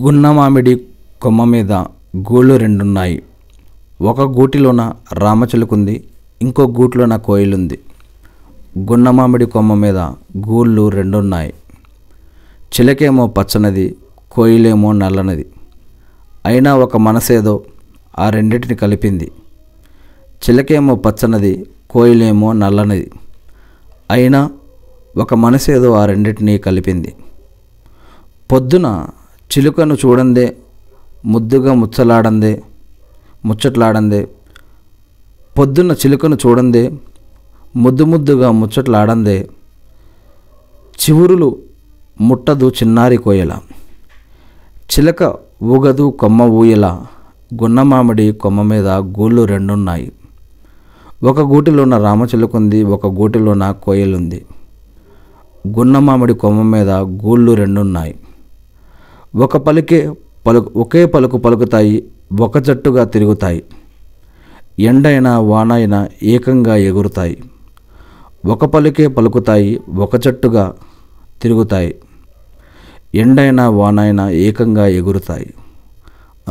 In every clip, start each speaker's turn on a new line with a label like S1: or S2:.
S1: గున్నమామిడి కొమ్మ మీద గూళ్ళు రెండున్నాయి ఒక గూటిలోన రామచిలుకుంది ఇంకో గూటిలోన కోయిలుంది గున్నమామిడి కొమ్మ మీద గూళ్ళు రెండున్నాయి చిలకేమో పచ్చనది కోయిలేమో నల్లనది అయినా ఒక మనసేదో ఆ రెండింటిని కలిపింది చిలకేమో పచ్చనది కోయిలేమో నల్లనది అయినా ఒక మనసేదో ఆ రెండింటినీ కలిపింది పొద్దున చిలుకను చూడందే ముద్దుగా ముచ్చలాడందే ముచ్చట్లాడందే పొద్దున్న చిలుకను చూడందే ముద్దు ముద్దుగా ముచ్చట్లాడందే చివురులు ముట్టదు చిన్నారి కోయల చిలక ఊగదు కొమ్మ ఊయల గున్నమామిడి కొమ్మ మీద గూళ్ళు రెండున్నాయి ఒక గూటిలోన రామచిలుకుంది ఒక గూటిలోన కోయలుంది గున్నమామిడి కొమ్మ మీద గూళ్ళు రెండున్నాయి ఒక పలికే పలుకు ఒకే పలుకు పలుకుతాయి ఒక జట్టుగా తిరుగుతాయి ఎండైనా వానైనా ఏకంగా ఎగురుతాయి ఒక పలికే పలుకుతాయి ఒక జట్టుగా తిరుగుతాయి ఎండైనా వానైనా ఏకంగా ఎగురుతాయి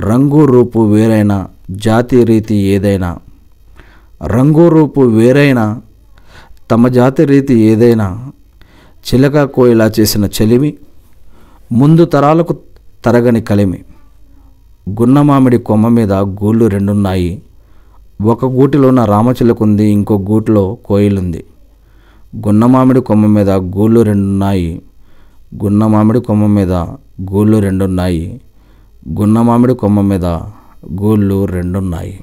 S1: రంగు రూపు వేరైనా జాతి రీతి ఏదైనా రంగు రూపు వేరైనా తమ జాతి రీతి ఏదైనా చిలక కోయిలా చేసిన చలిమి ముందు తరాలకు తరగని కలిమి గున్నమామిడి కొమ్మ మీద గూళ్ళు రెండున్నాయి ఒక గూటిలో రామచిలకు రామచిలకుంది ఇంకో గూటిలో కోయిలుంది గున్నమామిడి కొమ్మ మీద గూళ్ళు రెండున్నాయి గున్నమామిడి కొమ్మ మీద గూళ్ళు రెండున్నాయి గున్నమామిడి కొమ్మ మీద గూళ్ళు రెండున్నాయి